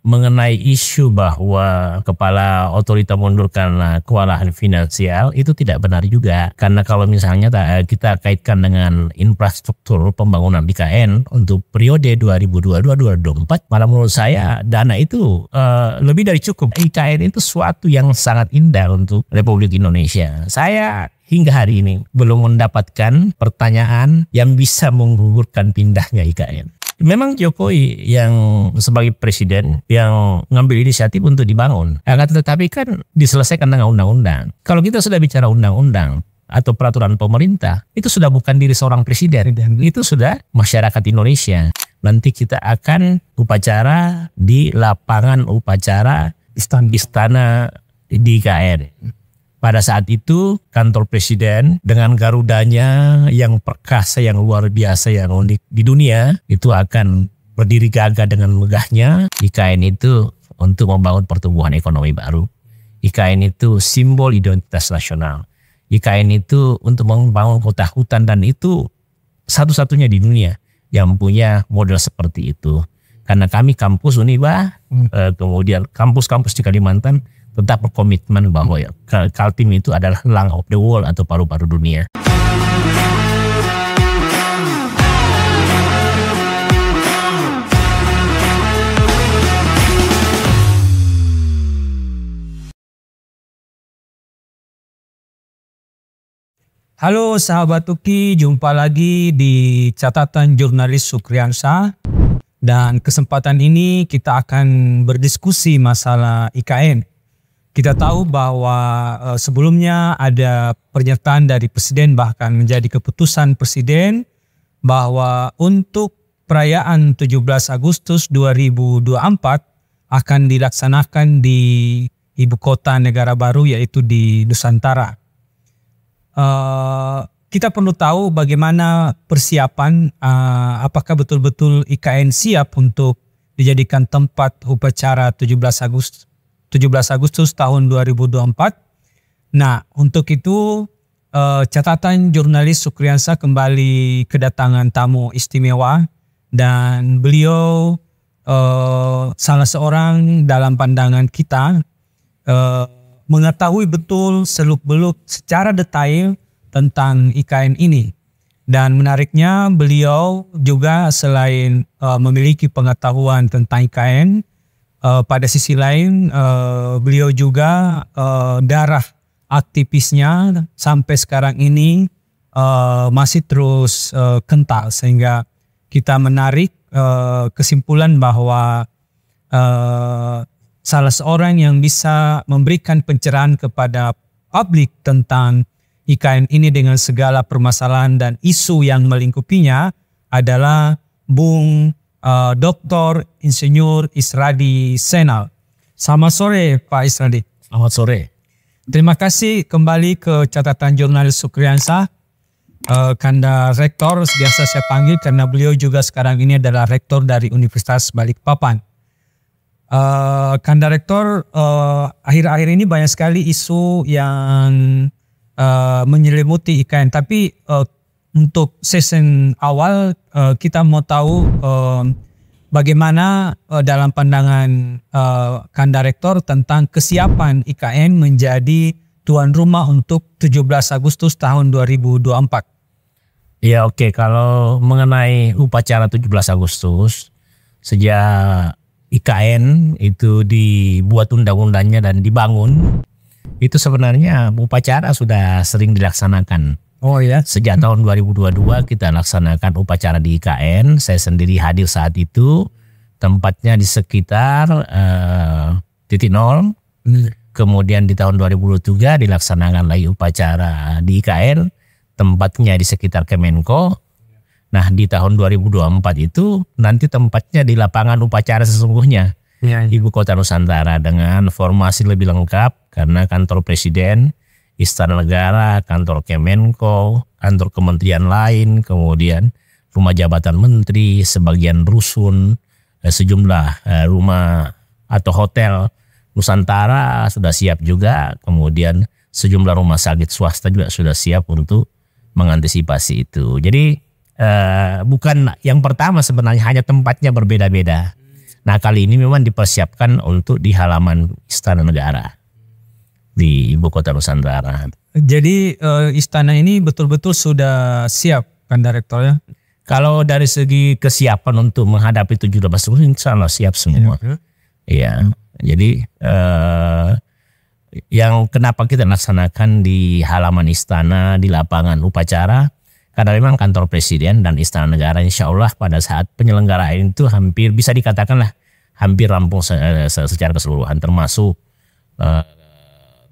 mengenai isu bahwa kepala otorita mundur karena uh, kewalahan finansial itu tidak benar juga karena kalau misalnya uh, kita kaitkan dengan infrastruktur pembangunan IKN untuk periode 2022-2024 malah menurut saya dana itu uh, lebih dari cukup IKN itu suatu yang sangat indah untuk Republik Indonesia saya hingga hari ini belum mendapatkan pertanyaan yang bisa menggugurkan pindahnya IKN memang Jokowi yang sebagai presiden yang ngambil inisiatif untuk dibangun. Akan tetapi kan diselesaikan dengan undang-undang. Kalau kita sudah bicara undang-undang, atau peraturan pemerintah itu sudah bukan diri seorang presiden, Dan itu sudah masyarakat Indonesia. Nanti kita akan upacara di lapangan upacara istana, istana di KR. Pada saat itu kantor presiden dengan garudanya yang perkasa yang luar biasa yang unik di dunia itu akan berdiri gagah dengan megahnya. IKN itu untuk membangun pertumbuhan ekonomi baru. IKN itu simbol identitas nasional. IKN itu untuk membangun kota hutan dan itu satu-satunya di dunia yang punya model seperti itu. Karena kami kampus Uniba, hmm. Eh, kemudian kampus-kampus di Kalimantan tetap berkomitmen bahwa ya, Kaltim itu adalah lung of the world atau paru-paru dunia. Halo sahabat Tuki, jumpa lagi di catatan jurnalis Sukriansa. Dan kesempatan ini kita akan berdiskusi masalah IKN kita tahu bahwa eh, sebelumnya ada pernyataan dari presiden bahkan menjadi keputusan presiden bahwa untuk perayaan 17 Agustus 2024 akan dilaksanakan di ibu kota negara baru yaitu di Nusantara. Eh, kita perlu tahu bagaimana persiapan eh, apakah betul-betul IKN siap untuk dijadikan tempat upacara 17 Agustus 17 Agustus tahun 2024. Nah, untuk itu uh, catatan jurnalis Sukriansa kembali kedatangan tamu istimewa dan beliau uh, salah seorang dalam pandangan kita uh, mengetahui betul seluk-beluk secara detail tentang IKN ini. Dan menariknya beliau juga selain uh, memiliki pengetahuan tentang IKN, Eh, pada sisi lain, uh, beliau juga uh, darah aktivisnya sampai sekarang ini uh, masih terus uh, kental sehingga kita menarik uh, kesimpulan bahwa uh, salah seorang yang bisa memberikan pencerahan kepada publik tentang IKN ini dengan segala permasalahan dan isu yang melingkupinya adalah Bung uh, eh, Dr. Insinyur Isradi Senal. Selamat sore Pak Isradi. Selamat sore. Terima kasih kembali ke catatan jurnal Sukriansa. Uh, eh, Kanda Rektor biasa saya panggil karena beliau juga sekarang ini adalah Rektor dari Universitas Balikpapan. Uh, eh, Kanda Rektor akhir-akhir uh, ini banyak sekali isu yang uh, menyelimuti IKN. Tapi uh, untuk season awal uh, kita mau tahu uh, bagaimana uh, dalam pandangan uh, kan direktor tentang kesiapan IKN menjadi tuan rumah untuk 17 Agustus tahun 2024. Ya oke, okay. kalau mengenai upacara 17 Agustus sejak IKN itu dibuat undang-undangnya dan dibangun itu sebenarnya upacara sudah sering dilaksanakan Oh ya. Sejak hmm. tahun 2022 kita laksanakan upacara di IKN. Saya sendiri hadir saat itu. Tempatnya di sekitar uh, titik nol. Hmm. Kemudian di tahun 2023 dilaksanakan lagi upacara di IKN. Tempatnya di sekitar Kemenko. Nah di tahun 2024 itu nanti tempatnya di lapangan upacara sesungguhnya. Ya, ya. Ibu kota Nusantara dengan formasi lebih lengkap karena kantor presiden Istana Negara, kantor Kemenko, kantor kementerian lain, kemudian rumah jabatan menteri, sebagian rusun, eh, sejumlah eh, rumah atau hotel Nusantara sudah siap juga, kemudian sejumlah rumah sakit swasta juga sudah siap untuk mengantisipasi itu. Jadi eh, bukan yang pertama sebenarnya hanya tempatnya berbeda-beda. Nah kali ini memang dipersiapkan untuk di halaman Istana Negara di ibu kota Nusantara. Jadi eh, istana ini betul-betul sudah siap kan direktur ya? Kalau dari segi kesiapan untuk menghadapi tujuh 17 tahun insya Allah siap semua. Iya. Ya. Jadi eh, yang kenapa kita laksanakan di halaman istana di lapangan upacara karena memang kantor presiden dan istana negara insya Allah pada saat penyelenggaraan itu hampir bisa dikatakanlah hampir rampung eh, secara keseluruhan termasuk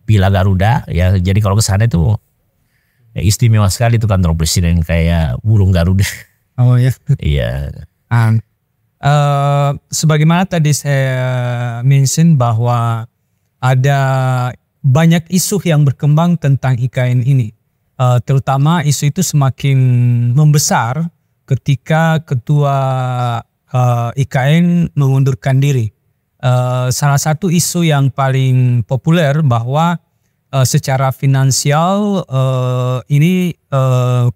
Pila Garuda ya jadi kalau ke sana itu ya istimewa sekali itu kantor presiden kayak burung Garuda. Oh ya. Iya. Um, uh, sebagaimana tadi saya mention bahwa ada banyak isu yang berkembang tentang IKN ini. Uh, terutama isu itu semakin membesar ketika ketua uh, IKN mengundurkan diri. Eh, salah satu isu yang paling populer bahwa uh, secara finansial uh, ini uh,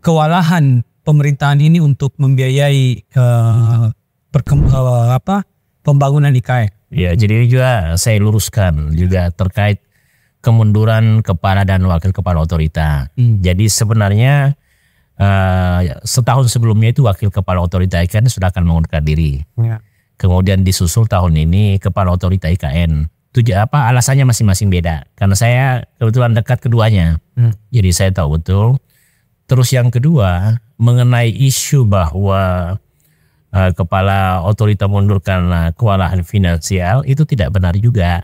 kewalahan pemerintahan ini untuk membiayai uh, uh, apa pembangunan IKN. Ya, jadi juga saya luruskan juga terkait kemunduran kepala dan wakil kepala otorita. Hmm. Jadi sebenarnya Uh, setahun sebelumnya itu wakil kepala otorita IKN sudah akan mengundurkan diri. Ya. Kemudian disusul tahun ini kepala otorita IKN. Tujuh apa alasannya masing-masing beda. Karena saya kebetulan dekat keduanya. Hmm. Jadi saya tahu betul. Terus yang kedua mengenai isu bahwa uh, kepala otorita mundur karena eh, kewalahan finansial itu tidak benar juga.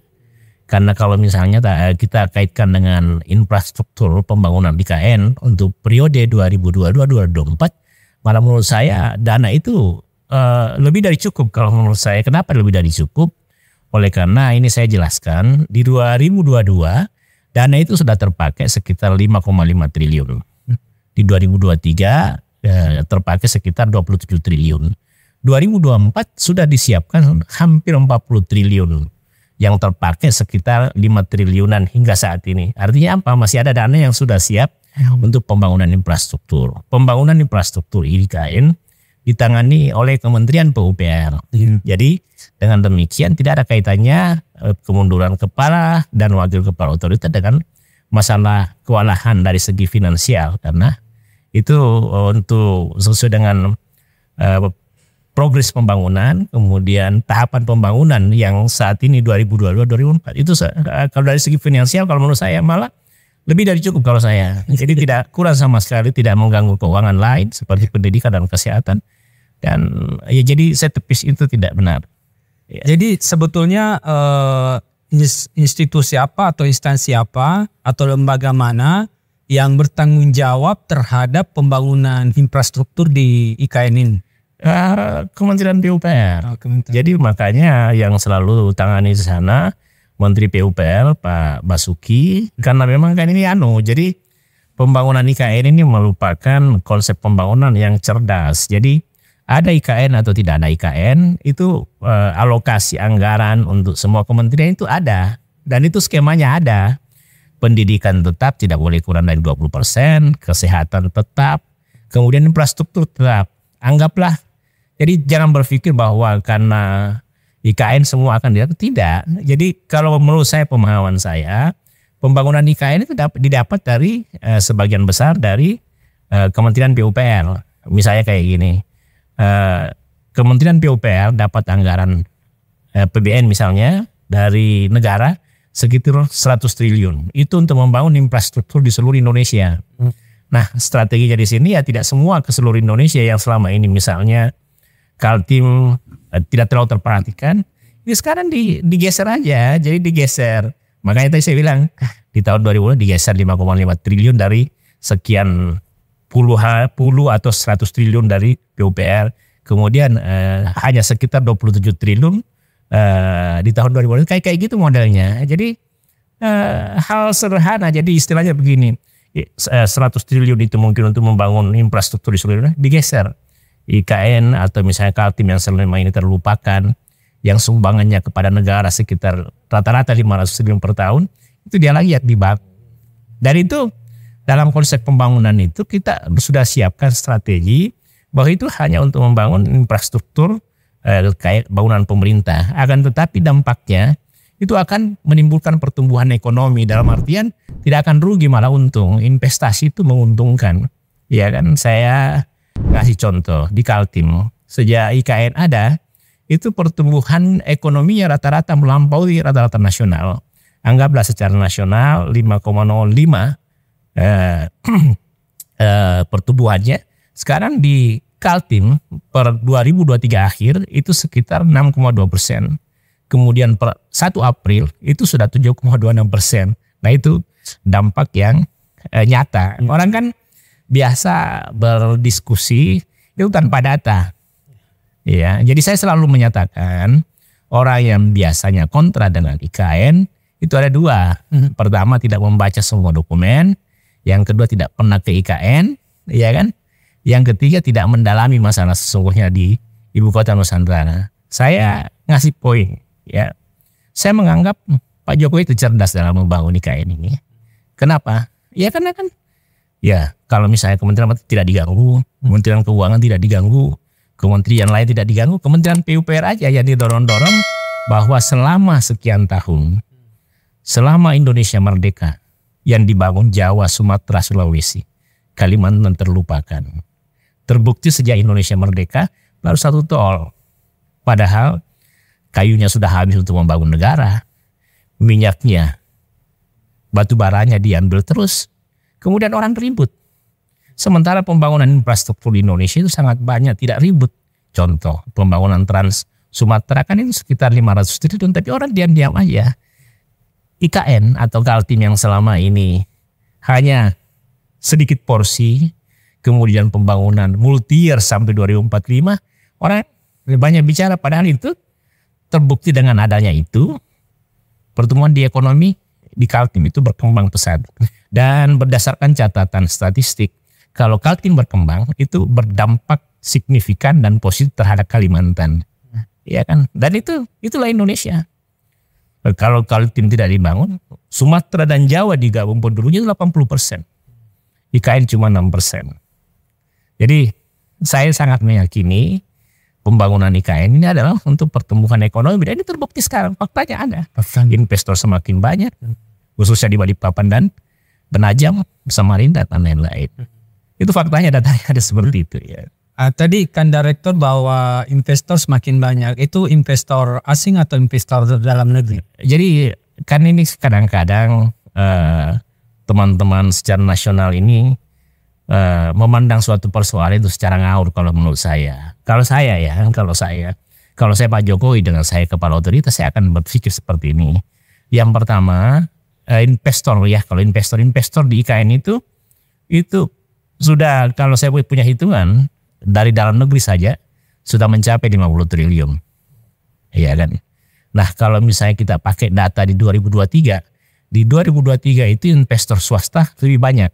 Karena kalau misalnya eh, kita kaitkan dengan infrastruktur pembangunan BKN untuk periode 2022-2024, malah menurut saya dana itu uh, lebih dari cukup kalau menurut saya. Kenapa lebih dari cukup? Oleh karena ini saya jelaskan di 2022 dana itu sudah terpakai sekitar 5,5 triliun. Di 2023 eh, terpakai sekitar 27 triliun. 2024 sudah disiapkan hampir 40 triliun yang terpakai sekitar 5 triliunan hingga saat ini. Artinya apa? Masih ada dana yang sudah siap ya. untuk pembangunan infrastruktur. Pembangunan infrastruktur IKN ditangani oleh Kementerian PUPR. Iya. Jadi dengan demikian tidak ada kaitannya eh, kemunduran kepala dan wakil kepala otorita dengan masalah kewalahan dari segi finansial karena itu eh, untuk sesuai dengan eh, progres pembangunan, kemudian tahapan pembangunan yang saat ini 2022-2004 itu eh, kalau dari segi finansial kalau menurut saya malah lebih dari cukup kalau saya. Jadi iya. tidak kurang sama sekali, tidak mengganggu keuangan lain seperti iya. pendidikan dan kesehatan. Dan ya jadi setepis itu tidak benar. Ya. Jadi sebetulnya eh, institusi apa atau instansi apa atau lembaga mana yang bertanggung jawab terhadap pembangunan infrastruktur di IKN ini? Eh, kementerian PUPR. Oh, Kementerian. Jadi makanya yang selalu tangani di sana Menteri PUPR Pak Basuki karena memang kan ini anu. Jadi pembangunan IKN ini merupakan konsep pembangunan yang cerdas. Jadi ada IKN atau tidak ada IKN itu eh, alokasi anggaran untuk semua kementerian itu ada dan itu skemanya ada. Pendidikan tetap tidak boleh kurang dari 20%, kesehatan tetap, kemudian infrastruktur tetap anggaplah jadi jangan berpikir bahwa karena IKN semua akan dilihat, tidak. Jadi kalau menurut saya pemahaman saya pembangunan IKN itu dapat didapat dari eh, sebagian besar dari eh, Kementerian PUPR. Misalnya kayak gini. Eh, Kementerian PUPR dapat anggaran eh, PBN misalnya dari negara sekitar 100 triliun. Itu untuk membangun infrastruktur di seluruh Indonesia. Hmm. Nah, strateginya di sini ya tidak semua ke seluruh Indonesia yang selama ini misalnya Kaltim uh, eh, tidak terlalu terperhatikan. Ini ya sekarang di, digeser aja, jadi digeser. Makanya tadi saya bilang di tahun 2000 digeser 5,5 triliun dari sekian puluh, puluh atau 100 triliun dari PUPR. Kemudian uh, hanya sekitar 27 triliun uh, di tahun 2000 kayak kayak gitu modelnya. Jadi eh, hal sederhana. Jadi istilahnya begini, 100 triliun itu mungkin untuk membangun infrastruktur di seluruh dunia digeser IKN atau misalnya Kaltim yang selama ini terlupakan, yang sumbangannya kepada negara sekitar rata-rata 500 triliun per tahun, itu dia lagi yang dibangun. Dan itu dalam konsep pembangunan itu kita sudah siapkan strategi bahwa itu hanya untuk membangun infrastruktur eh, kayak bangunan pemerintah. Akan tetapi dampaknya itu akan menimbulkan pertumbuhan ekonomi dalam artian tidak akan rugi malah untung. Investasi itu menguntungkan. Ya kan saya kasih contoh di Kaltim sejak IKN ada itu pertumbuhan ekonominya rata-rata melampaui rata-rata nasional. Anggaplah secara nasional 5,05 eh, eh, pertumbuhannya. Sekarang di Kaltim per 2023 akhir itu sekitar 6,2 persen. Kemudian per 1 April itu sudah 7,26 persen. Nah itu dampak yang eh, nyata. Hmm. Orang kan biasa berdiskusi itu tanpa data. Ya, jadi saya selalu menyatakan orang yang biasanya kontra dengan IKN itu ada dua. Mhm. Pertama tidak membaca semua dokumen, yang kedua tidak pernah ke IKN, ya kan? Yang ketiga tidak mendalami masalah sesungguhnya di ibu kota Nusantara. Saya ngasih poin, ya. Saya menganggap Pak Jokowi itu cerdas dalam membangun IKN ini. Kenapa? Ya karena kan Ya, kalau misalnya Kementerian tidak diganggu, Kementerian Keuangan tidak diganggu, kementerian lain tidak diganggu, Kementerian PUPR aja yang didorong-dorong bahwa selama sekian tahun, selama Indonesia merdeka, yang dibangun Jawa, Sumatera, Sulawesi, Kalimantan terlupakan. Terbukti sejak Indonesia merdeka baru satu tol. Padahal kayunya sudah habis untuk membangun negara. Minyaknya, batu baranya diambil terus. Kemudian orang ribut. Sementara pembangunan infrastruktur di Indonesia itu sangat banyak, tidak ribut. Contoh, pembangunan Trans Sumatera kan itu sekitar 500 triliun, tapi orang diam-diam aja. IKN atau Kaltim yang selama ini hanya sedikit porsi, kemudian pembangunan multi-year sampai 2045, orang banyak bicara padahal itu terbukti dengan adanya itu pertemuan di ekonomi di Kaltim itu berkembang pesat. Dan berdasarkan catatan statistik, kalau Kaltim berkembang itu berdampak signifikan dan positif terhadap Kalimantan. Iya kan? Dan itu itulah Indonesia. Kalau Kaltim tidak dibangun, Sumatera dan Jawa digabung penduduknya itu 80%. IKN cuma 6%. Jadi saya sangat meyakini pembangunan IKN ini adalah untuk pertumbuhan ekonomi dan ini terbukti sekarang faktanya ada. Investor semakin banyak khususnya di Balikpapan dan Penajam, Samarinda dan lain-lain. Hmm. Itu faktanya datanya ada seperti itu ya. Uh, tadi kan direktur bahwa investor semakin banyak itu investor asing atau investor dalam negeri. Jadi kan ini kadang-kadang teman eh, teman-teman secara nasional ini uh, memandang suatu persoalan itu secara ngawur kalau menurut saya. Kalau saya ya, kalau saya, kalau saya Pak Jokowi dengan saya kepala otoritas saya akan berpikir seperti ini. Yang pertama, uh, investor ya, kalau investor-investor di IKN itu itu sudah kalau saya punya hitungan dari dalam negeri saja sudah mencapai 50 triliun. Iya kan? Nah, kalau misalnya kita pakai data di 2023, di 2023 itu investor swasta lebih banyak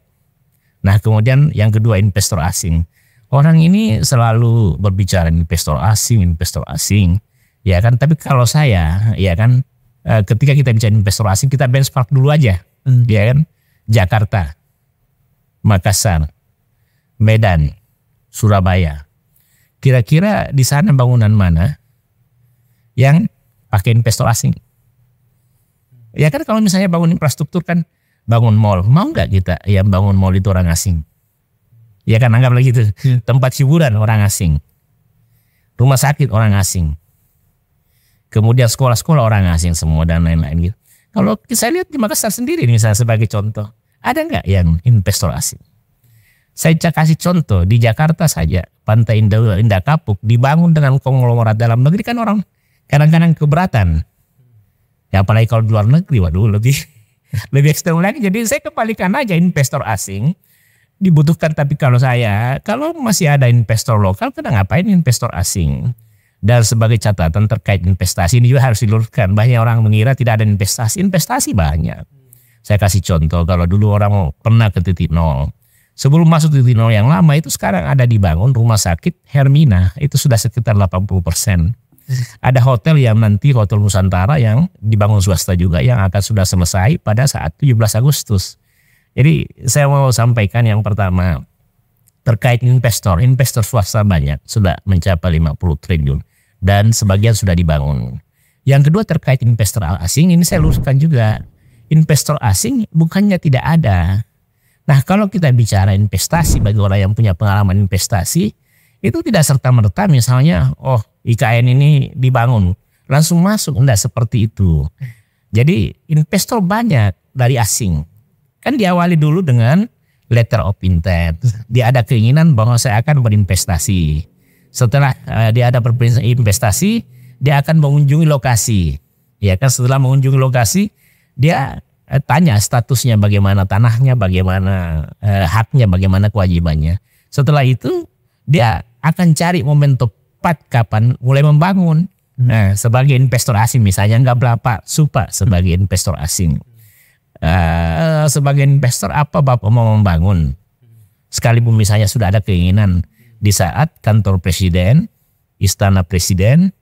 Nah kemudian yang kedua investor asing. Orang ini selalu berbicara investor asing, investor asing. Ya kan, tapi kalau saya ya kan eh, ketika kita bicara investor asing kita benchmark dulu aja. Hmm. Ya kan? Jakarta, Makassar, Medan, Surabaya. Kira-kira di sana bangunan mana yang pakai investor asing? Ya kan kalau misalnya bangun infrastruktur kan bangun mall mau nggak kita ya bangun mall itu orang asing ya kan anggap lagi itu hmm. tempat hiburan orang asing rumah sakit orang asing kemudian sekolah-sekolah orang asing semua dan lain-lain gitu kalau saya lihat di Makassar sendiri misalnya sebagai contoh ada nggak yang investor asing saya kasih contoh di Jakarta saja Pantai Indah Indah Kapuk dibangun dengan konglomerat dalam negeri kan orang kadang-kadang keberatan ya apalagi kalau di luar negeri waduh lebih lebih ekstrem lagi, jadi saya kebalikan aja investor asing dibutuhkan. Tapi kalau saya, kalau masih ada investor lokal, kita ngapain investor asing? Dan sebagai catatan terkait investasi ini juga harus diluruskan. Banyak orang mengira tidak ada investasi, investasi banyak. Saya kasih contoh, kalau dulu orang pernah ke titik nol, Sebelum masuk titik nol yang lama itu sekarang ada dibangun rumah sakit Hermina itu sudah sekitar 80 persen ada hotel yang nanti hotel Nusantara yang dibangun swasta juga yang akan sudah selesai pada saat 17 Agustus. Jadi saya mau sampaikan yang pertama terkait investor, investor swasta banyak sudah mencapai 50 triliun dan sebagian sudah dibangun. Yang kedua terkait investor asing ini saya luruskan juga. Investor asing bukannya tidak ada. Nah kalau kita bicara investasi bagi orang yang punya pengalaman investasi itu tidak serta-merta misalnya, oh IKN ini dibangun. Langsung masuk, enggak seperti itu. Jadi investor banyak dari asing. Kan diawali dulu dengan letter of intent. Dia ada keinginan bahwa saya akan berinvestasi. Setelah uh, dia ada berinvestasi, dia akan mengunjungi lokasi. Ya kan setelah mengunjungi lokasi, dia eh, tanya statusnya bagaimana tanahnya, bagaimana eh, haknya, bagaimana kewajibannya. Setelah itu dia akan cari momen tepat kapan mulai membangun. Hmm. Nah, sebagai investor asing misalnya nggak berapa supa sebagai hmm. investor asing. Uh, sebagai investor apa Bapak mau membangun? Sekalipun misalnya sudah ada keinginan di saat kantor presiden, istana presiden,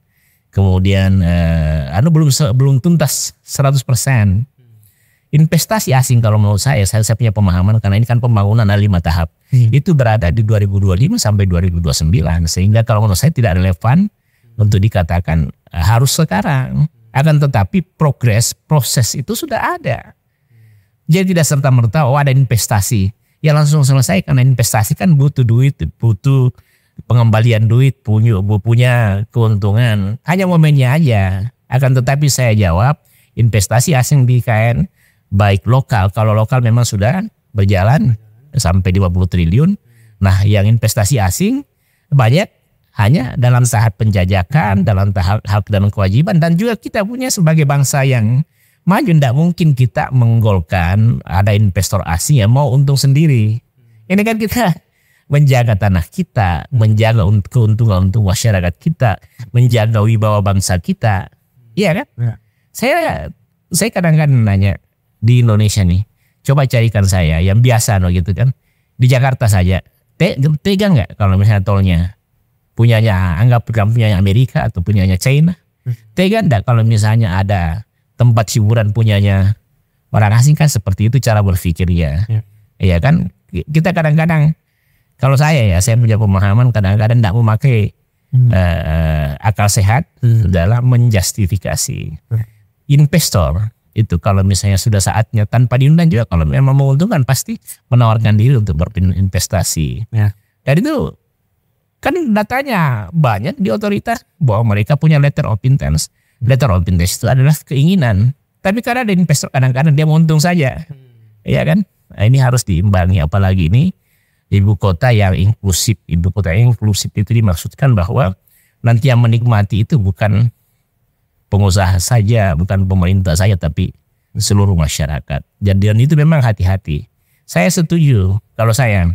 kemudian uh, anu belum belum tuntas 100% investasi asing kalau menurut saya, saya, saya punya pemahaman karena ini kan pembangunan ada lima tahap. Hmm. Itu berada di 2025 sampai 2029 sehingga kalau menurut saya tidak relevan untuk dikatakan eh, harus sekarang. Akan tetapi progres proses itu sudah ada. Jadi tidak serta merta oh ada investasi ya langsung selesai karena investasi kan butuh duit, butuh pengembalian duit, punya punya keuntungan. Hanya momennya aja. Akan tetapi saya jawab investasi asing di KN baik lokal kalau lokal memang sudah berjalan sampai 50 triliun nah yang investasi asing banyak hanya dalam tahap penjajakan dalam tahap hak dan kewajiban dan juga kita punya sebagai bangsa yang maju tidak mungkin kita menggolkan ada investor asing yang mau untung sendiri ini kan kita menjaga tanah kita, menjaga keuntungan untuk masyarakat kita, menjaga wibawa bangsa kita, iya kan? Iya. Saya saya kadang-kadang nanya di Indonesia nih. Coba carikan saya yang biasa no gitu kan. Di Jakarta saja. Te tega nggak kalau misalnya tolnya punyanya anggap punyanya Amerika atau punyanya China. Hmm. Tega nggak kalau misalnya ada tempat hiburan punyanya orang asing kan seperti itu cara berpikir Ya. Iya kan kita kadang-kadang kalau saya ya saya punya pemahaman kadang-kadang tidak memakai hmm. uh, akal sehat hmm. dalam menjustifikasi hmm. investor itu kalau misalnya sudah saatnya tanpa diundang juga kalau memang menguntungkan pasti menawarkan diri untuk berinvestasi Ya. Dan itu kan datanya banyak di otoritas bahwa mereka punya letter of intent. Letter of intent itu adalah keinginan. Tapi karena ada investor kadang-kadang dia menguntung saja. ya kan? Nah, ini harus diimbangi apalagi ini ibu kota yang inklusif. Ibu kota yang inklusif itu dimaksudkan bahwa nanti yang menikmati itu bukan pengusaha saja, bukan pemerintah saja, tapi seluruh masyarakat. dan itu memang hati-hati. Saya setuju kalau saya,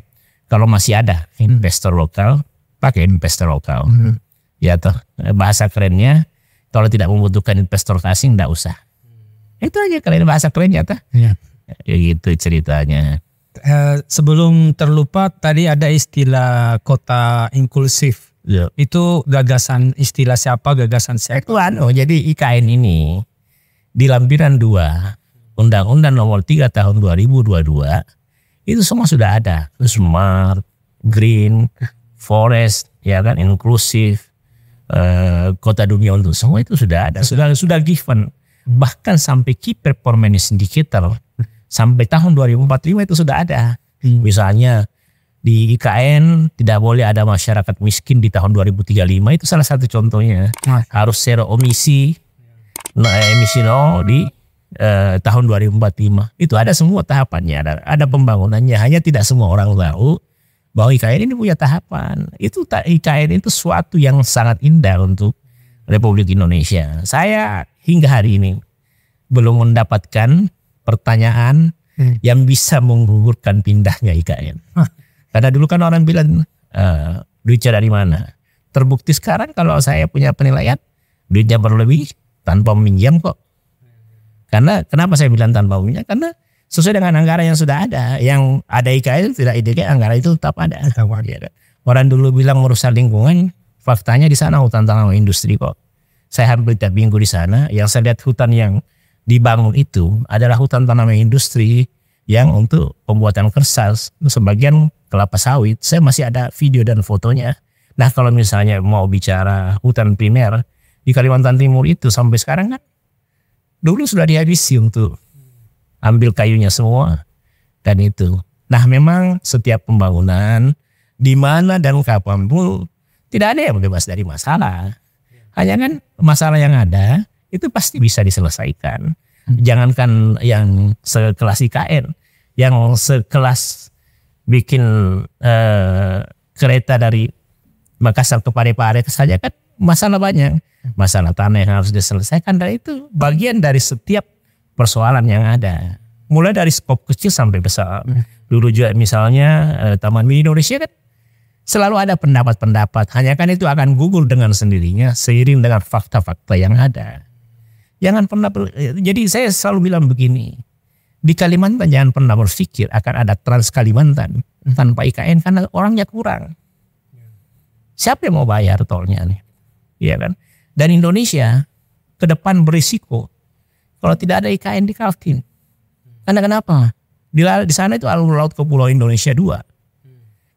kalau masih ada investor lokal, pakai investor lokal. Hmm. Ya toh, bahasa kerennya, kalau tidak membutuhkan investor asing, tidak usah. Hmm. Itu aja kalian bahasa kerennya toh. Ya. ya gitu ceritanya. Eh, sebelum terlupa, tadi ada istilah kota inklusif Yeah. Itu gagasan istilah siapa, gagasan siapa. oh jadi IKN ini di lampiran dua Undang-Undang nomor 3 tahun 2022, itu semua sudah ada. Smart, green, forest, ya kan, inklusif, eh, kota dunia untuk semua itu sudah ada. Sudah sudah given. Bahkan sampai key performance indicator sampai tahun 2045 itu sudah ada. Hmm. Misalnya di IKN tidak boleh ada masyarakat miskin di tahun 2035 itu salah satu contohnya nah. harus zero emisi nah, emisi nol di eh, tahun 2045 itu ada semua tahapannya ada ada pembangunannya hanya tidak semua orang tahu bahwa IKN ini punya tahapan itu IKN itu suatu yang sangat indah untuk Republik Indonesia saya hingga hari ini belum mendapatkan pertanyaan hmm. yang bisa menggugurkan pindahnya IKN. Hah. Karena dulu kan orang bilang uh, eh, duitnya dari mana. Terbukti sekarang kalau saya punya penilaian duitnya berlebih tanpa meminjam kok. Karena kenapa saya bilang tanpa meminjam? Karena sesuai dengan anggaran yang sudah ada, yang ada IKN tidak IDK anggaran itu tetap ada. Iya kan? Orang dulu bilang merusak lingkungan, faktanya di sana hutan tanaman industri kok. Saya hampir tiap minggu di sana, yang saya lihat hutan yang dibangun itu adalah hutan tanaman industri yang untuk pembuatan kertas sebagian kelapa sawit. Saya masih ada video dan fotonya. Nah kalau misalnya mau bicara hutan primer di Kalimantan Timur itu sampai sekarang kan dulu sudah dihabisi untuk ambil kayunya semua dan itu. Nah memang setiap pembangunan di mana dan kapan pun tidak ada yang bebas dari masalah. Hanya kan masalah yang ada itu pasti bisa diselesaikan. Mm-hmm. Jangankan yang sekelas IKN, yang sekelas bikin uh, kereta dari Makassar ke Parepare saja kan masalah banyak. Mm-hmm. Masalah tanah yang harus diselesaikan dan itu bagian dari setiap persoalan yang ada. Mulai dari skop kecil sampai besar. Mm-hmm. Dulu juga misalnya eh, Taman Mini Indonesia kan selalu ada pendapat-pendapat. Hanya kan itu akan gugur dengan sendirinya seiring dengan fakta-fakta yang ada. Jangan pernah ber, jadi saya selalu bilang begini. Di Kalimantan jangan pernah berpikir akan ada Trans Kalimantan tanpa IKN karena orangnya kurang. Siapa yang mau bayar tolnya nih? Iya kan? Dan Indonesia ke depan berisiko kalau tidak ada IKN di Kaltim. Karena kenapa? Di, di sana itu alur laut ke Pulau Indonesia dua.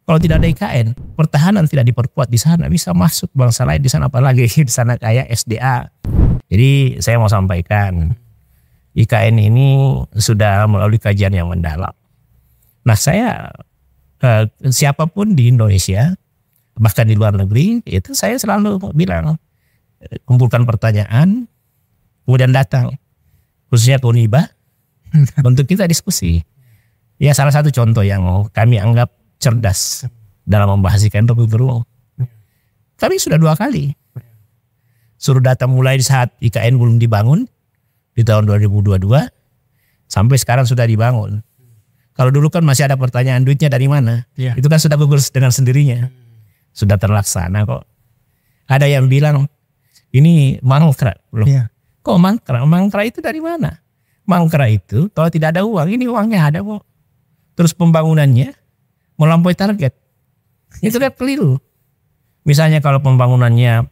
Kalau tidak ada IKN, pertahanan tidak diperkuat di sana bisa masuk bangsa lain di sana apalagi di sana kayak SDA, jadi saya mau sampaikan IKN ini sudah melalui kajian yang mendalam. Nah saya eh, siapapun di Indonesia bahkan di luar negeri itu saya selalu bilang kumpulkan pertanyaan kemudian datang khususnya Tony Uniba untuk kita diskusi. Ya salah satu contoh yang kami anggap cerdas dalam membahas IKN itu beruang. Ya. Kami sudah dua kali Suruh datang mulai saat IKN belum dibangun di tahun 2022 sampai sekarang sudah dibangun. Kalau dulu kan masih ada pertanyaan duitnya dari mana? Ya. Itu kan sudah gugur dengan sendirinya. Sudah terlaksana kok. Ada yang bilang ini mangkrak loh. Ya. Kok mangkrak? Mangkrak itu dari mana? Mangkrak itu kalau tidak ada uang, ini uangnya ada kok. Terus pembangunannya melampaui target. Itu kan keliru. Misalnya kalau pembangunannya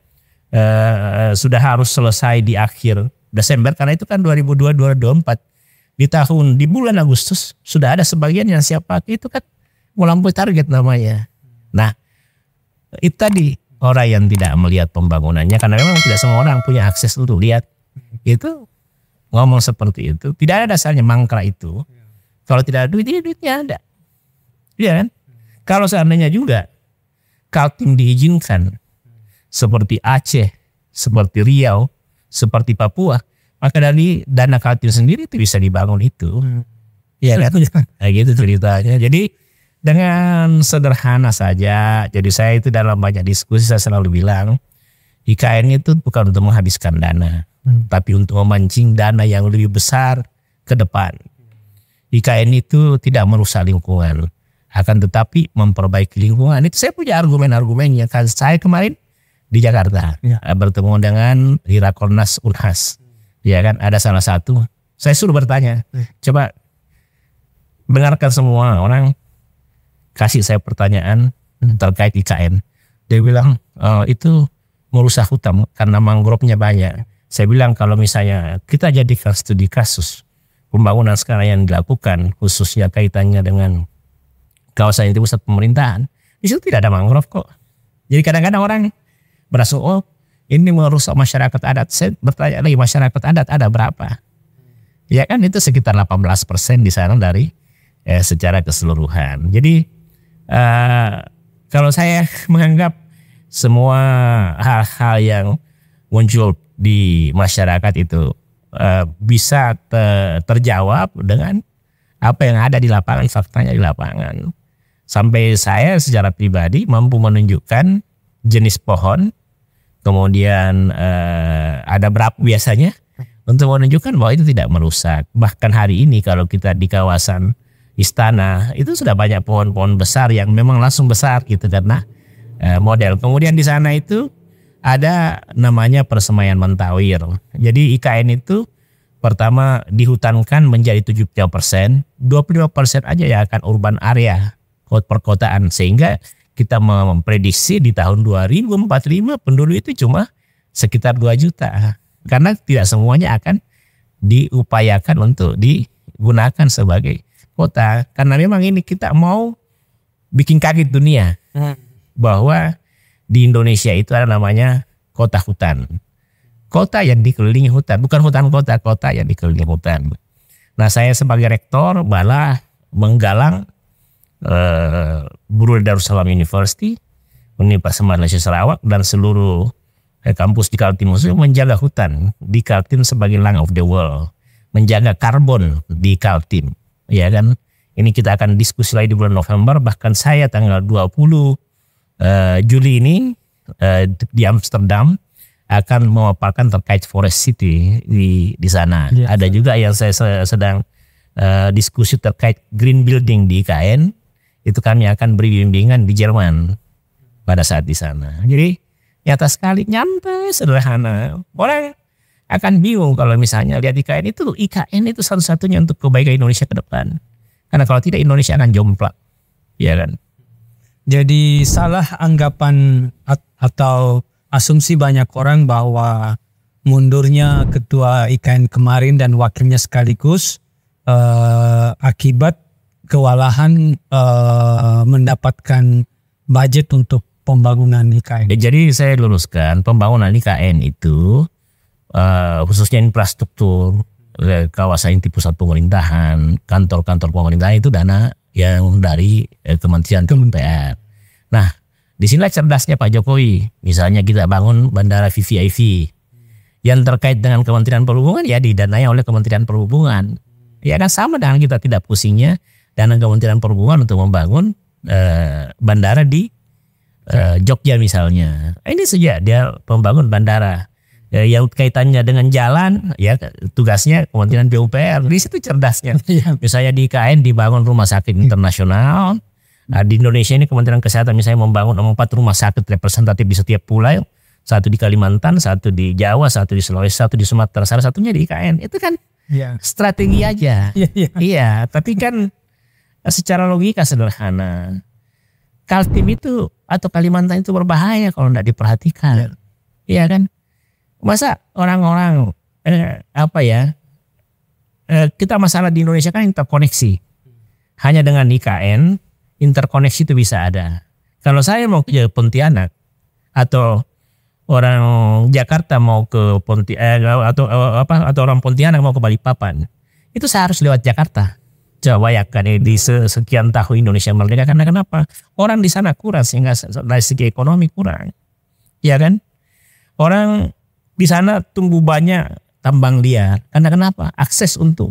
Eh, sudah harus selesai di akhir Desember karena itu kan 2022 2024 di tahun di bulan Agustus sudah ada sebagian yang siap pakai itu kan melampaui target namanya. Nah, itu tadi orang yang tidak melihat pembangunannya karena memang tidak semua orang punya akses untuk lihat. Itu ngomong seperti itu, tidak ada dasarnya mangkra itu. Kalau tidak ada duit, ini duitnya ada. Iya kan? Kalau seandainya juga Kaltim diizinkan seperti Aceh, seperti Riau, seperti Papua, maka dari dana kaltim sendiri itu bisa dibangun itu. Iya hmm. kan? Nah, gitu ceritanya. Jadi dengan sederhana saja, jadi saya itu dalam banyak diskusi saya selalu bilang, IKN itu bukan untuk menghabiskan dana, hmm. tapi untuk memancing dana yang lebih besar ke depan. IKN itu tidak merusak lingkungan, akan tetapi memperbaiki lingkungan. Itu saya punya argumen-argumennya. Kan saya kemarin di Jakarta ya. Eh, bertemu dengan Hirakornas Ulhas hmm. Ya kan ada salah satu saya suruh bertanya. hmm. Coba dengarkan semua orang kasih saya pertanyaan hmm. terkait IKN. Dia bilang e, itu merusak hutan karena mangrove-nya banyak. Ya. Saya bilang kalau misalnya kita jadikan studi kasus pembangunan sekarang yang dilakukan khususnya kaitannya dengan kawasan itu pusat pemerintahan, itu tidak ada mangrove kok. Jadi kadang-kadang orang merasa oh ini merusak masyarakat adat. Saya bertanya lagi masyarakat adat ada berapa? Ya kan itu sekitar 18 persen di sana dari eh, secara keseluruhan. Jadi eh, kalau saya menganggap semua hal-hal yang muncul di masyarakat itu eh, bisa te terjawab dengan apa yang ada di lapangan, faktanya di lapangan. Sampai saya secara pribadi mampu menunjukkan jenis pohon Kemudian eh, ada berapa biasanya untuk menunjukkan bahwa itu tidak merusak. Bahkan hari ini kalau kita di kawasan istana itu sudah banyak pohon-pohon besar yang memang langsung besar gitu karena uh, eh, model. Kemudian di sana itu ada namanya persemaian mentawir. Jadi IKN itu pertama dihutankan menjadi persen, 25% aja ya akan urban area, perkotaan sehingga kita memprediksi di tahun 2045 penduduk itu cuma sekitar 2 juta. Karena tidak semuanya akan diupayakan untuk digunakan sebagai kota. Karena memang ini kita mau bikin kaget dunia hmm. bahwa di Indonesia itu ada namanya kota hutan. Kota yang dikelilingi hutan, bukan hutan kota, kota yang dikelilingi hutan. Nah saya sebagai rektor malah menggalang uh, Darussalam University, Universitas Malaysia Sarawak dan seluruh eh, kampus di Kaltim menjaga hutan di Kaltim sebagai lung of the world, menjaga karbon di Kaltim, ya kan? Ini kita akan diskusi lagi di bulan November, bahkan saya tanggal 20 uh, eh, Juli ini uh, di Amsterdam akan memaparkan terkait Forest City di di sana. Ya, Ada ya. juga yang saya sedang uh, diskusi terkait green building di IKN itu kami akan beri bimbingan di Jerman pada saat di sana. Jadi nyata sekali nyampe sederhana. boleh akan bingung kalau misalnya lihat IKN itu IKN itu satu-satunya untuk kebaikan Indonesia ke depan. Karena kalau tidak Indonesia akan jomplak. Iya kan? Jadi salah anggapan atau asumsi banyak orang bahwa mundurnya ketua IKN kemarin dan wakilnya sekaligus eh, akibat kewalahan uh, mendapatkan budget untuk pembangunan IKN. Ya, eh, jadi saya luruskan pembangunan IKN itu uh, khususnya infrastruktur kawasan inti pusat pemerintahan, kantor-kantor pemerintahan itu dana yang dari eh, Kementerian PUPR. Nah, sinilah cerdasnya Pak Jokowi. Misalnya kita bangun bandara VVIV yang terkait dengan Kementerian Perhubungan ya didanai oleh Kementerian Perhubungan. Ya kan sama dengan kita tidak pusingnya dana Kementerian Perhubungan untuk membangun eh, bandara di eh, Jogja misalnya. Ini saja dia membangun bandara eh, yang kaitannya dengan jalan ya tugasnya Kementerian PUPR di situ cerdasnya. Iya. misalnya di IKN dibangun rumah sakit internasional. Nah, di Indonesia ini Kementerian Kesehatan misalnya membangun empat rumah sakit representatif di setiap pulau satu di Kalimantan, satu di Jawa, satu di Sulawesi, satu di Sumatera, salah satunya di IKN. Itu kan ya. strategi aja. Ya, ya. Iya, tapi kan secara logika sederhana. Kaltim itu atau Kalimantan itu berbahaya kalau tidak diperhatikan. Ya. Iya kan? Masa orang-orang eh, apa ya? Eh, kita masalah di Indonesia kan interkoneksi. Hanya dengan IKN interkoneksi itu bisa ada. Kalau saya mau ke Pontianak atau orang Jakarta mau ke Ponti eh, atau eh, apa atau orang Pontianak mau ke Balikpapan, itu saya harus lewat Jakarta. Jawa ya, kan di sekian tahun Indonesia merdeka karena kenapa orang di sana kurang sehingga dari segi ekonomi kurang ya kan orang di sana tumbuh banyak tambang liar karena kenapa akses untuk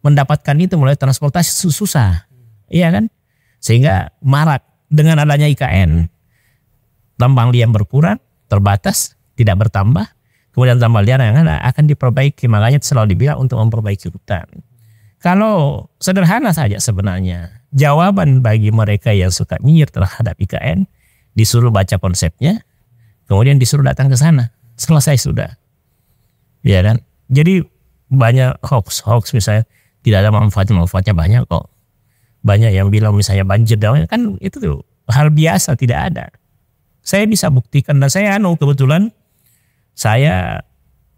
mendapatkan itu mulai transportasi susah ya kan sehingga marak dengan adanya IKN tambang liar berkurang terbatas tidak bertambah kemudian tambang liar yang akan diperbaiki makanya selalu dibilang untuk memperbaiki hutan kalau sederhana saja sebenarnya, jawaban bagi mereka yang suka nyinyir terhadap IKN, disuruh baca konsepnya, kemudian disuruh datang ke sana. Selesai sudah. Ya kan? Jadi banyak hoax-hoax misalnya, tidak ada manfaat-manfaatnya banyak kok. Banyak yang bilang misalnya banjir dan kan itu tuh hal biasa tidak ada. Saya bisa buktikan dan saya anu kebetulan saya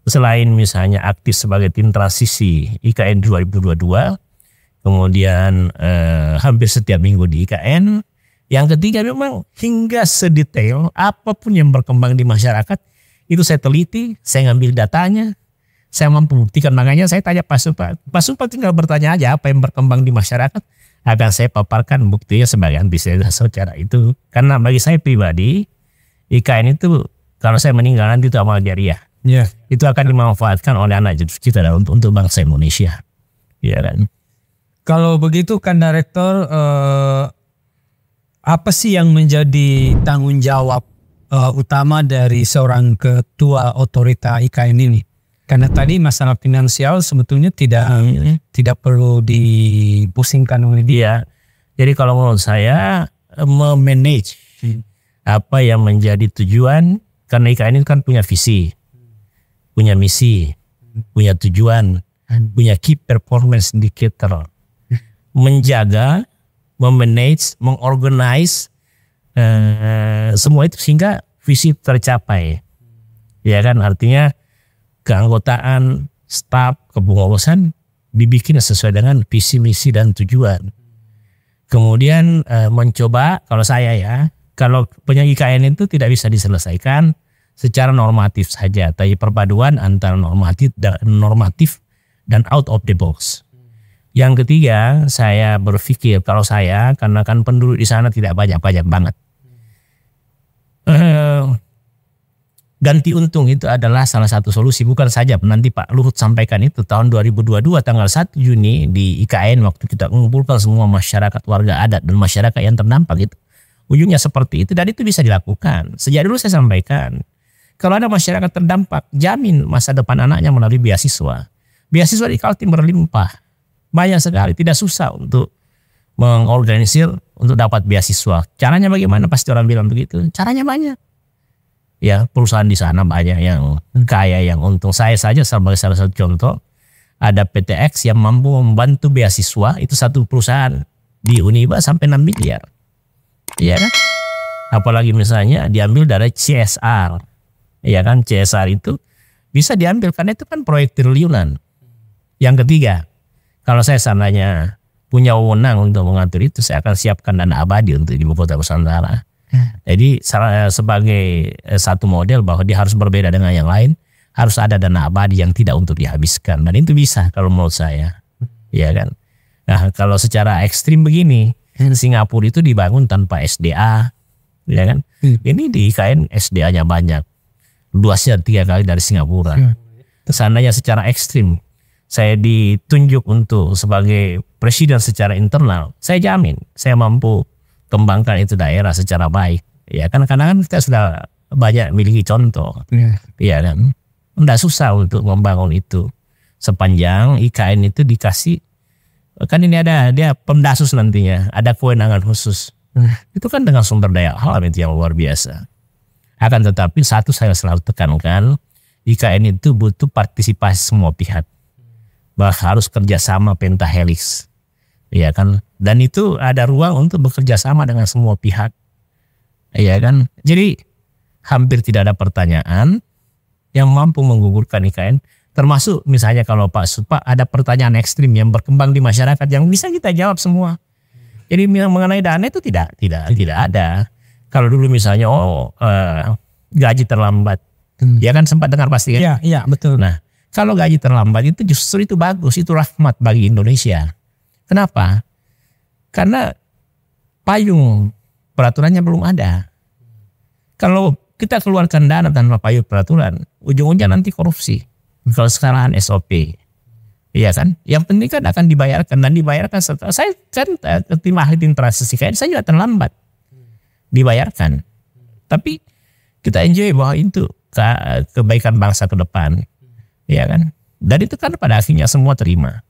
selain misalnya aktif sebagai tim transisi IKN 2022, kemudian eh, hampir setiap minggu di IKN. Yang ketiga memang hingga sedetail apapun yang berkembang di masyarakat itu saya teliti, saya ngambil datanya, saya mampu buktikan. Makanya saya tanya Pak Supat. Pak Supat tinggal bertanya aja apa yang berkembang di masyarakat akan saya paparkan buktinya sebagai bisa secara itu. Karena bagi saya pribadi IKN itu kalau saya meninggal nanti itu amal jariah Ya, itu akan dimanfaatkan oleh anak cucu kita untuk untuk bangsa Indonesia ya kan kalau begitu kan Direktur, eh, apa sih yang menjadi tanggung jawab eh, utama dari seorang ketua otorita IKN ini karena tadi masalah finansial sebetulnya tidak eh, hmm. tidak perlu dipusingkan oleh dia. Iya. Jadi kalau menurut saya eh, memanage hmm. apa yang menjadi tujuan karena IKN ini kan punya visi punya misi, hmm. punya tujuan, kan. punya key performance indicator, menjaga, memanage, mengorganize uh, semua itu sehingga visi tercapai. Ya kan artinya keanggotaan, staf, kepengurusan dibikin sesuai dengan visi misi dan tujuan. Kemudian uh, mencoba kalau saya ya, kalau punya IKN itu tidak bisa diselesaikan, secara normatif saja, tapi perpaduan antara normatif dan normatif dan out of the box. Yang ketiga, saya berpikir kalau saya karena kan penduduk di sana tidak banyak-banyak banget. Eh, ganti untung itu adalah salah satu solusi bukan saja nanti Pak Luhut sampaikan itu tahun 2022 tanggal 1 Juni di IKN waktu kita mengumpulkan semua masyarakat warga adat dan masyarakat yang terdampak itu ujungnya seperti itu dan itu bisa dilakukan sejak dulu saya sampaikan kalau ada masyarakat terdampak, jamin masa depan anaknya melalui beasiswa. Beasiswa di Kaltim berlimpah. Banyak sekali, tidak susah untuk mengorganisir untuk dapat beasiswa. Caranya bagaimana? Pasti orang bilang begitu. Caranya banyak. Ya, perusahaan di sana banyak yang kaya, yang untung. Saya saja sebagai salah satu contoh, ada PTX yang mampu membantu beasiswa itu satu perusahaan di Uniba sampai 6 miliar. Ya kan? Apalagi misalnya diambil dari CSR ya kan CSR itu bisa diambil karena itu kan proyek triliunan. Yang ketiga, kalau saya sananya punya wewenang untuk mengatur itu, saya akan siapkan dana abadi untuk ibu kota Nusantara. Ya. Jadi eh, sebagai eh, satu model bahwa dia harus berbeda dengan yang lain, harus ada dana abadi yang tidak untuk dihabiskan dan itu bisa kalau menurut saya, ya kan. Nah kalau secara ekstrim begini, ya. Singapura itu dibangun tanpa SDA, ya kan. Hmm. Ini di IKN SDA-nya banyak, luasnya tiga kali dari Singapura. Hmm. Seandainya secara ekstrim saya ditunjuk untuk sebagai presiden secara internal, saya jamin saya mampu kembangkan itu daerah secara baik. Ya kan kadang kan kita sudah banyak memiliki contoh. Iya ya, kan. Tidak susah untuk membangun itu sepanjang IKN itu dikasih kan ini ada dia pemdasus nantinya ada kewenangan khusus. Hmm. Itu kan dengan sumber daya alam itu yang luar biasa. Akan tetapi satu saya selalu tekankan, IKN itu butuh partisipasi semua pihak. Bahwa harus kerjasama pentahelix. Ya kan? Dan itu ada ruang untuk bekerja sama dengan semua pihak. Ya kan? Jadi hampir tidak ada pertanyaan yang mampu menggugurkan IKN. Termasuk misalnya kalau Pak Supa ada pertanyaan ekstrim yang berkembang di masyarakat yang bisa kita jawab semua. Jadi mengenai dana itu tidak, tidak, tidak ada. Kalau dulu misalnya oh uh, gaji terlambat, hmm. ya kan sempat dengar pasti kan? Iya, iya betul. Nah kalau gaji terlambat itu justru itu bagus, itu rahmat bagi Indonesia. Kenapa? Karena payung peraturannya belum ada. Kalau kita keluarkan dana tanpa payung peraturan, ujung-ujungnya nanti korupsi. Kalau sekarang SOP, Iya kan? Yang penting kan akan dibayarkan dan dibayarkan setelah saya kan tim ahli tim saya juga terlambat dibayarkan. Tapi kita enjoy bahwa itu ke kebaikan bangsa ke depan. Ya kan? Dan itu kan pada akhirnya semua terima.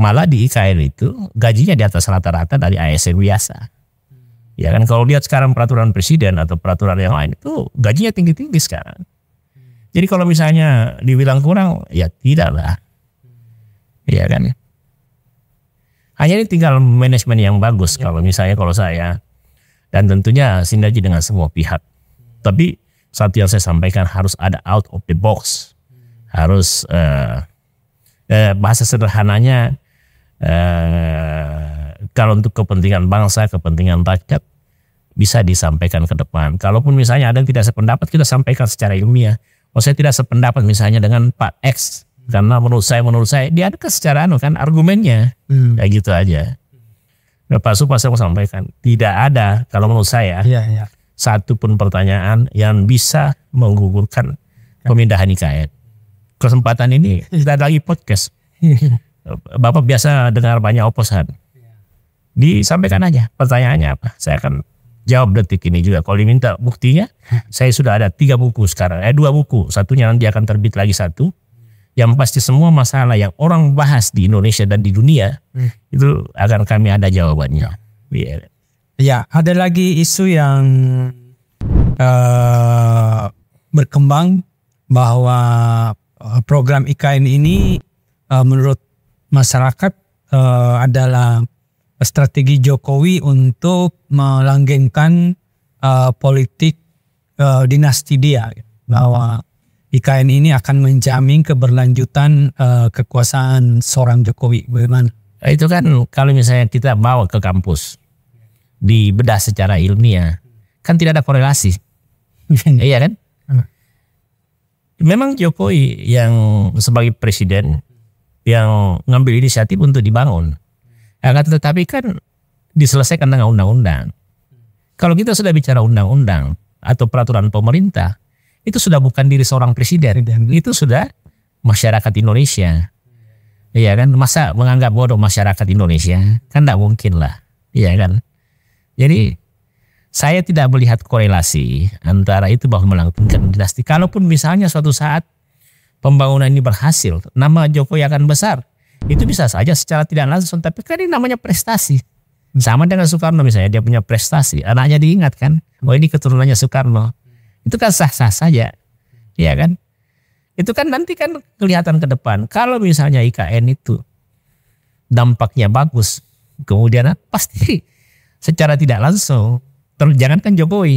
Malah di IKN itu gajinya di atas rata-rata dari ASN biasa. Ya kan kalau lihat sekarang peraturan presiden atau peraturan yang lain itu gajinya tinggi-tinggi sekarang. Jadi kalau misalnya dibilang kurang ya tidak lah. Ya kan. Hanya ini tinggal manajemen yang bagus ya. kalau misalnya kalau saya dan tentunya sinergi dengan semua pihak. Tapi satu yang saya sampaikan harus ada out of the box, harus eh, eh, bahasa sederhananya eh, kalau untuk kepentingan bangsa, kepentingan rakyat bisa disampaikan ke depan. Kalaupun misalnya ada yang tidak sependapat, kita sampaikan secara ilmiah. Oh saya tidak sependapat misalnya dengan Pak X karena menurut saya menurut saya dia ada kesecara anu kan argumennya hmm. kayak gitu aja. Ya, Pak Supa saya mau sampaikan, tidak ada kalau menurut saya ya, ya. satu pun pertanyaan yang bisa menggugurkan pemindahan IKN. Kesempatan ini iya. kita ada lagi podcast. Bapak biasa dengar banyak oposan. Disampaikan aja pertanyaannya apa. Saya akan jawab detik ini juga. Kalau diminta buktinya, saya sudah ada tiga buku sekarang. Eh dua buku. Satunya nanti akan terbit lagi satu yang pasti semua masalah yang orang bahas di Indonesia dan di dunia hmm. itu akan kami ada jawabannya. yeah. Iya. Ya, ada lagi isu yang uh, berkembang bahwa eh, program IKN ini uh, menurut masyarakat uh, adalah strategi Jokowi untuk melanggengkan uh, politik uh, dinasti dia bahwa IKN ini akan menjamin keberlanjutan uh, kekuasaan seorang Jokowi. Bagaimana? Itu kan kalau misalnya kita bawa ke kampus dibedah secara ilmiah, kan tidak ada korelasi. iya kan? Iya. Memang Jokowi yang sebagai presiden yang ngambil inisiatif untuk dibangun. Akan tetapi kan diselesaikan dengan undang-undang. Kalau kita sudah bicara undang-undang atau peraturan pemerintah, itu sudah bukan diri seorang presiden, dan itu sudah masyarakat Indonesia. Iya kan, masa menganggap bodoh masyarakat Indonesia kan tidak mungkin lah, iya kan. Jadi saya tidak melihat korelasi antara itu bahwa melanggengkan dinasti. Kalaupun misalnya suatu saat pembangunan ini berhasil, nama Jokowi akan besar, itu bisa saja secara tidak langsung. Tapi kan ini namanya prestasi. Sama dengan Soekarno misalnya, dia punya prestasi, anaknya diingat kan, oh ini keturunannya Soekarno itu kan sah-sah saja. ya kan? Itu kan nanti kan kelihatan ke depan. Kalau misalnya IKN itu dampaknya bagus, kemudian pasti secara tidak langsung, terjangan jangankan Jokowi,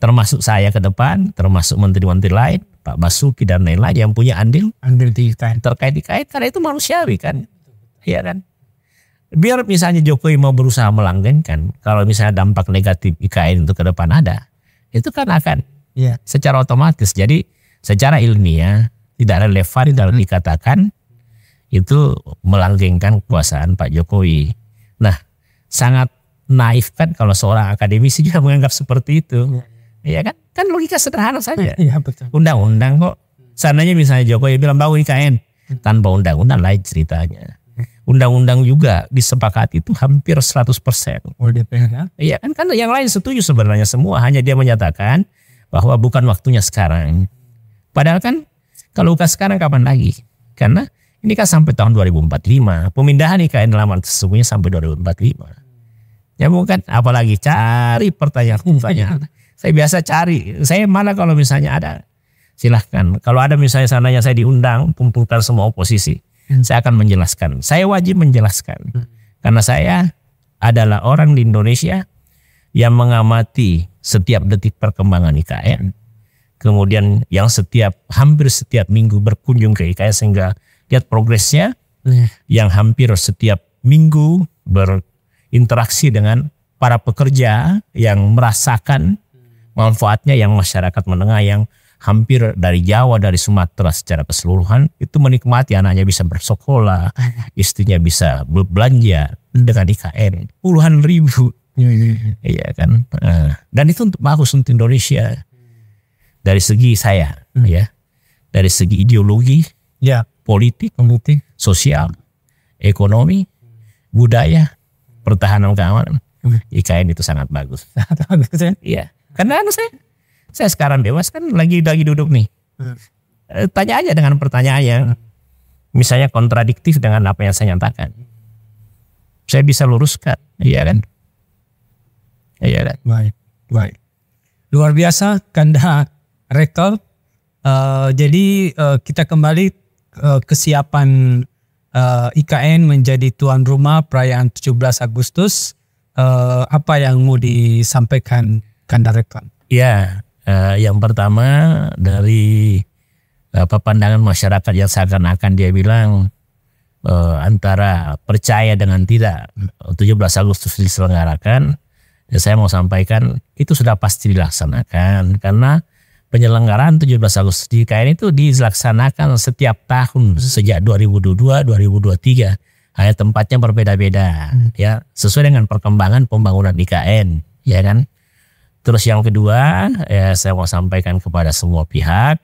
termasuk saya ke depan, termasuk menteri-menteri lain, Pak Basuki dan lain-lain yang punya andil andil di IKN. terkait IKN karena itu manusiawi kan, ya kan. Biar misalnya Jokowi mau berusaha melanggengkan, kalau misalnya dampak negatif IKN itu ke depan ada, itu kan akan yeah. secara otomatis. Jadi secara ilmiah tidak relevan dalam hmm. dikatakan itu melanggengkan kekuasaan Pak Jokowi. Nah, sangat naif kan kalau seorang akademisi juga menganggap seperti itu. Iya ya kan? Kan logika sederhana saja. Iya betul. Undang-undang kok. Sananya misalnya Jokowi bilang bangun IKN hmm. tanpa undang-undang lain ceritanya. Hmm. Undang-undang juga disepakati itu hampir 100%. persen. Oh, ya? Iya kan? Kan yang lain setuju sebenarnya semua. Hanya dia menyatakan bahwa bukan waktunya sekarang. Padahal kan kalau bukan sekarang kapan lagi? Karena ini kan sampai tahun 2045. Pemindahan IKN laman sesungguhnya sampai 2045. Ya bukan, apalagi cari pertanyaan-pertanyaan. saya biasa cari, saya malah kalau misalnya ada, silahkan. Kalau ada misalnya sananya saya diundang, kumpulkan semua oposisi. Hmm. Saya akan menjelaskan. Saya wajib menjelaskan. Karena saya adalah orang di Indonesia yang mengamati setiap detik perkembangan IKN. Kemudian yang setiap hampir setiap minggu berkunjung ke IKN sehingga lihat progresnya. Iya. Yang hampir setiap minggu berinteraksi dengan para pekerja yang merasakan manfaatnya yang masyarakat menengah yang hampir dari Jawa dari Sumatera secara keseluruhan itu menikmati anaknya bisa bersekolah, istrinya bisa belanja dengan IKN puluhan ribu Iya yeah, yeah. Iya kan. Eh, dan itu untuk bagus untuk Indonesia dari segi saya mm. ya, dari segi ideologi, ya politik, politik, sosial, ekonomi, budaya, pertahanan keamanan. IKN itu sangat bagus. Sangat bagus ya. Iya. Karena anu saya saya sekarang bebas kan lagi lagi duduk nih. Hmm. Eh, tanya aja dengan pertanyaan yang hmm. misalnya kontradiktif dengan apa yang saya nyatakan. Saya bisa luruskan, iya kan? Iya, Dan. Baik, baik. Luar biasa, Kanda Rekel. Uh, eh, jadi uh, kita kembali uh, kesiapan uh, IKN menjadi tuan rumah perayaan 17 Agustus. Uh, apa yang mau disampaikan Kanda Rekel? Ya, uh, yang pertama dari apa pandangan masyarakat yang seakan-akan dia bilang uh, antara percaya dengan tidak 17 hmm. Agustus diselenggarakan dan saya mau sampaikan itu sudah pasti dilaksanakan karena penyelenggaraan 17 Agustus di IKN itu dilaksanakan setiap tahun sejak 2022, 2023. Hanya tempatnya berbeda-beda hmm. ya, sesuai dengan perkembangan pembangunan IKN, ya kan? Terus yang kedua, ya saya mau sampaikan kepada semua pihak,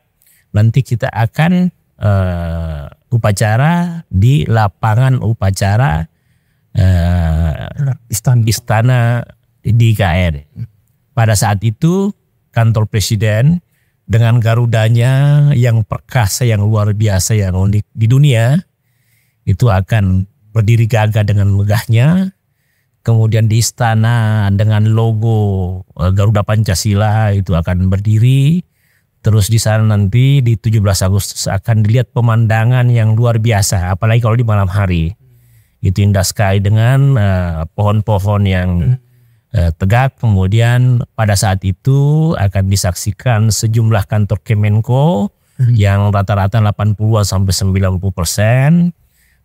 nanti kita akan uh, upacara di lapangan upacara uh, istana di IKR. Pada saat itu kantor presiden dengan garudanya yang perkasa yang luar biasa yang unik di dunia itu akan berdiri gagah dengan megahnya kemudian di istana dengan logo eh, Garuda Pancasila itu akan berdiri terus di sana nanti di 17 Agustus akan dilihat pemandangan yang luar biasa apalagi kalau di malam hari itu indah sekali dengan eh, pohon-pohon uh, yang hmm Eh, tegak. Kemudian pada saat itu akan disaksikan sejumlah kantor Kemenko hmm. yang rata-rata 80 sampai 90 persen.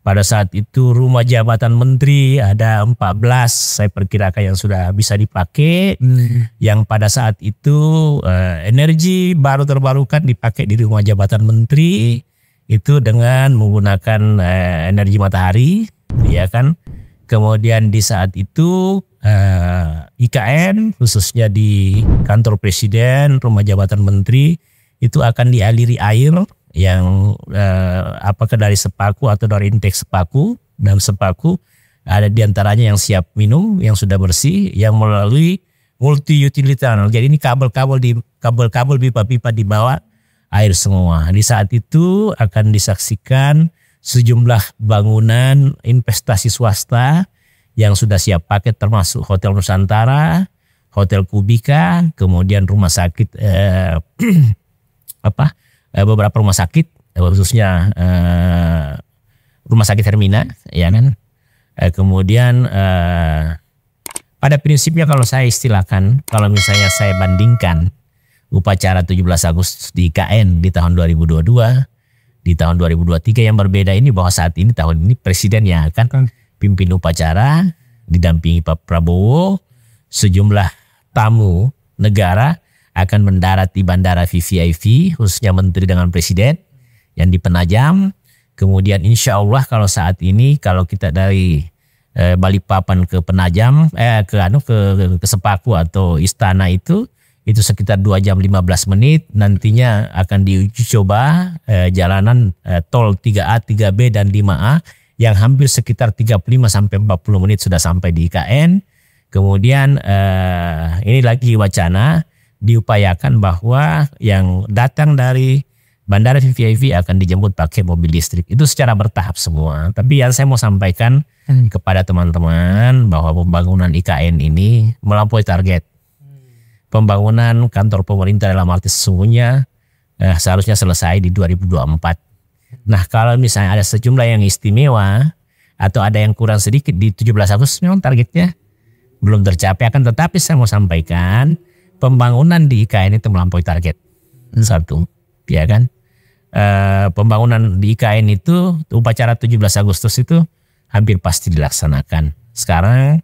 Pada saat itu rumah jabatan menteri ada 14 saya perkirakan yang sudah bisa dipakai. Hmm. Yang pada saat itu eh, energi baru terbarukan dipakai di rumah jabatan menteri itu dengan menggunakan eh, energi matahari, ya kan. Kemudian di saat itu eh, IKN khususnya di kantor presiden, rumah jabatan menteri itu akan dialiri air yang eh, apakah dari sepaku atau dari indeks sepaku dalam sepaku ada diantaranya yang siap minum yang sudah bersih yang melalui multi utility Jadi ini kabel-kabel di kabel-kabel pipa-pipa di bawah air semua. Di saat itu akan disaksikan sejumlah bangunan investasi swasta yang sudah siap paket termasuk Hotel Nusantara, Hotel Kubika, kemudian rumah sakit eh, apa eh, beberapa rumah sakit eh, khususnya eh, rumah sakit Hermina ya kan. Eh, kemudian eh, pada prinsipnya kalau saya istilahkan kalau misalnya saya bandingkan upacara 17 Agustus di IKN di tahun 2022 di tahun 2023 yang berbeda ini bahwa saat ini tahun ini presiden yang akan pimpin upacara, didampingi Pak Prabowo, sejumlah tamu negara akan mendarat di Bandara VVIP, khususnya Menteri dengan Presiden yang di Penajam. Kemudian insya Allah kalau saat ini kalau kita dari eh, Balikpapan ke Penajam, eh ke anu ke, ke Sepaku atau Istana itu itu sekitar 2 jam 15 menit nantinya akan diuji coba eh, jalanan eh, tol 3A, 3B dan 5A yang hampir sekitar 35 sampai 40 menit sudah sampai di IKN. Kemudian eh, ini lagi wacana diupayakan bahwa yang datang dari bandara VVIP akan dijemput pakai mobil listrik. Itu secara bertahap semua. Tapi yang saya mau sampaikan hmm. kepada teman-teman bahwa pembangunan IKN ini melampaui target. Pembangunan kantor pemerintah dalam arti sesungguhnya eh, seharusnya selesai di 2024 Nah kalau misalnya ada sejumlah yang istimewa atau ada yang kurang sedikit di 17 Agustus memang targetnya belum tercapai akan tetapi saya mau sampaikan pembangunan di IKN itu melampaui target hmm. satu ya kan e, pembangunan di IKN itu upacara 17 Agustus itu hampir pasti dilaksanakan sekarang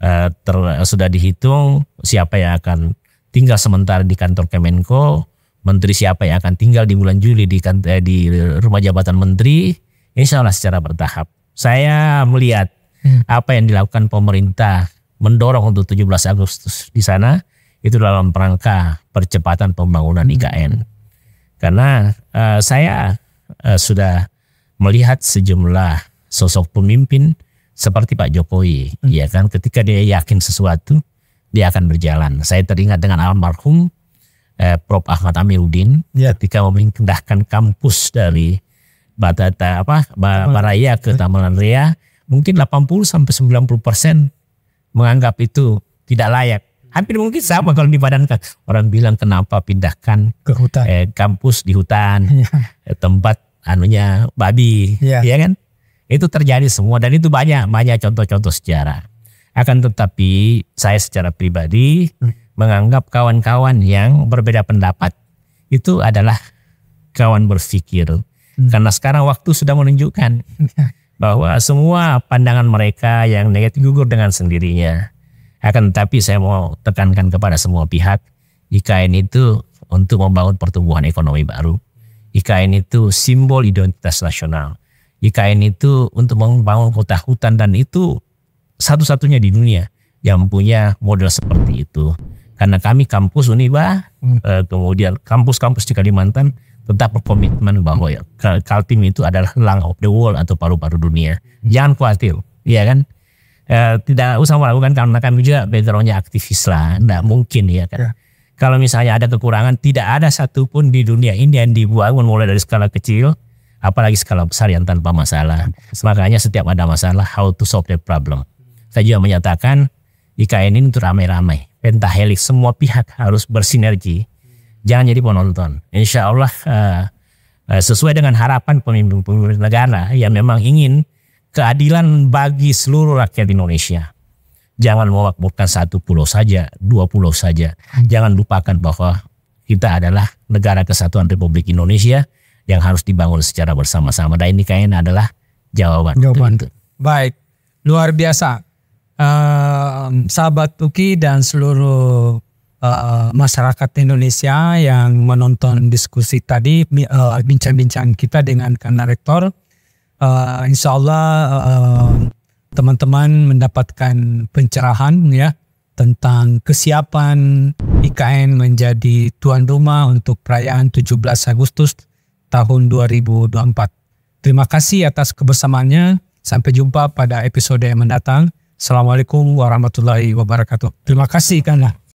e, ter, sudah dihitung siapa yang akan tinggal sementara di kantor Kemenko menteri siapa yang akan tinggal di bulan Juli di kan, eh, di rumah jabatan menteri insya Allah secara bertahap saya melihat hmm. apa yang dilakukan pemerintah mendorong untuk 17 Agustus di sana itu dalam rangka percepatan pembangunan hmm. IKN karena uh, saya uh, sudah melihat sejumlah sosok pemimpin seperti Pak Jokowi hmm. ya kan ketika dia yakin sesuatu dia akan berjalan saya teringat dengan almarhum eh, Prof Ahmad Amiruddin ya. ketika memindahkan kampus dari Batata apa Baraya ke Taman Ria mungkin 80 sampai 90 persen menganggap itu tidak layak. Hampir mungkin sama kalau dipadankan Orang bilang kenapa pindahkan ke hutan, eh, kampus di hutan, ya. Eh, tempat anunya babi, ya. ya kan? Itu terjadi semua dan itu banyak banyak contoh-contoh sejarah. Akan tetapi saya secara pribadi hmm menganggap kawan-kawan yang berbeda pendapat itu adalah kawan berpikir. Hmm. Karena sekarang waktu sudah menunjukkan bahwa semua pandangan mereka yang negatif gugur dengan sendirinya. Akan tetapi saya mau tekankan kepada semua pihak, IKN itu untuk membangun pertumbuhan ekonomi baru. IKN itu simbol identitas nasional. IKN itu untuk membangun kota hutan dan itu satu-satunya di dunia yang punya model seperti itu karena kami kampus Uniba hmm. Eh, kemudian kampus-kampus di Kalimantan tetap berkomitmen bahwa ya, Kaltim itu adalah Lang of the world atau paru-paru dunia. Hmm. Jangan khawatir, ya kan? E, tidak usah melakukan karena kami juga backgroundnya aktivis lah, tidak mungkin iya kan? ya kan. yeah. Kalau misalnya ada kekurangan, tidak ada satupun di dunia ini yang dibuat mulai dari skala kecil, apalagi skala besar yang tanpa masalah. Makanya setiap ada masalah, how to solve the problem. Saya juga menyatakan IKN ini untuk ramai-ramai, pentahelix, semua pihak harus bersinergi. Jangan jadi penonton. Insya Allah uh, eh, uh, eh, sesuai dengan harapan pemimpin-pemimpin negara yang memang ingin keadilan bagi seluruh rakyat Indonesia. Jangan mewakafkan satu pulau saja, dua pulau saja. Jangan lupakan bahwa kita adalah negara kesatuan Republik Indonesia yang harus dibangun secara bersama-sama. Dan ini kayaknya adalah jawaban. Jawaban. Baik, luar biasa sahabat Tuki dan seluruh uh, masyarakat Indonesia yang menonton diskusi tadi eh, bincang-bincang uh, kita dengan Karena Rektor. Uh, insya Allah teman-teman uh, mendapatkan pencerahan ya tentang kesiapan IKN menjadi tuan rumah untuk perayaan 17 Agustus tahun 2024. Terima kasih atas kebersamaannya. Sampai jumpa pada episode yang mendatang. Assalamualaikum warahmatullahi wabarakatuh. Terima kasih karena.